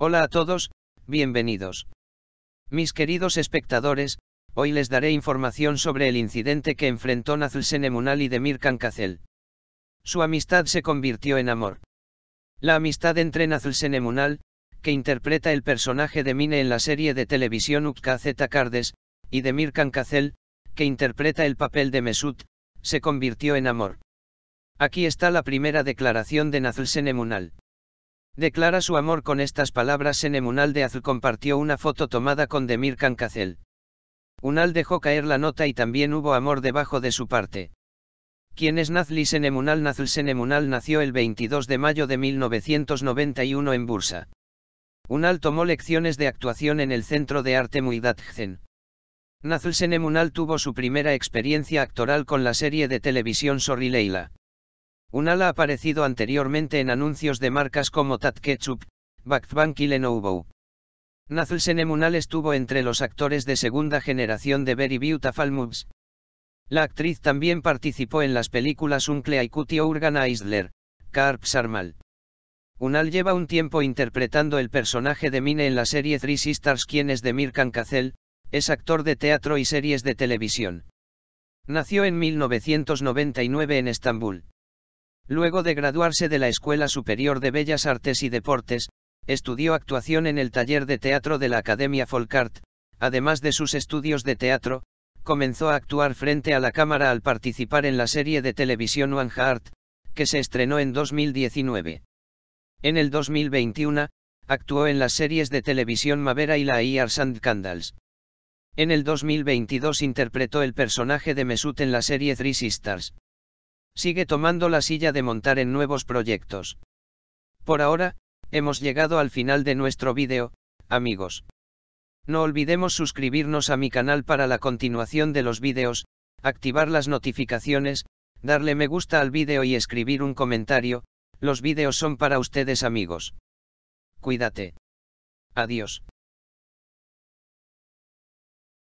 Hola a todos, bienvenidos. Mis queridos espectadores, hoy les daré información sobre el incidente que enfrentó Nazl Senemunal y Demir Kankacel. Su amistad se convirtió en amor. La amistad entre Nazl Senemunal, que interpreta el personaje de Mine en la serie de televisión Z. Cardes, y Demir Kankacel, que interpreta el papel de Mesut, se convirtió en amor. Aquí está la primera declaración de Nazl Senemunal. Declara su amor con estas palabras. Senemunal de Azul compartió una foto tomada con Demir Cancacel. Unal dejó caer la nota y también hubo amor debajo de su parte. ¿Quién es Nazli Senemunal Nazl Senemunal nació el 22 de mayo de 1991 en Bursa. Unal tomó lecciones de actuación en el Centro de Arte Muidadgzen. Nazl Senemunal tuvo su primera experiencia actoral con la serie de televisión Sorry Leila. Unal ha aparecido anteriormente en anuncios de marcas como Tat Ketchup, Backbank y Lenovo. nazl Unal estuvo entre los actores de segunda generación de Very Beautiful Moves. La actriz también participó en las películas Uncle y Cutie Urgan Isler, Karp Sarmal. Unal lleva un tiempo interpretando el personaje de Mine en la serie Three Sisters quien es de Mirkan Kacel, es actor de teatro y series de televisión. Nació en 1999 en Estambul. Luego de graduarse de la Escuela Superior de Bellas Artes y Deportes, estudió actuación en el taller de teatro de la Academia Folkart, además de sus estudios de teatro, comenzó a actuar frente a la cámara al participar en la serie de televisión One Heart, que se estrenó en 2019. En el 2021, actuó en las series de televisión Mavera y La IR Sand Candles. En el 2022 interpretó el personaje de Mesut en la serie Three Sisters sigue tomando la silla de montar en nuevos proyectos. Por ahora, hemos llegado al final de nuestro vídeo, amigos. No olvidemos suscribirnos a mi canal para la continuación de los vídeos, activar las notificaciones, darle me gusta al vídeo y escribir un comentario, los vídeos son para ustedes amigos. Cuídate. Adiós.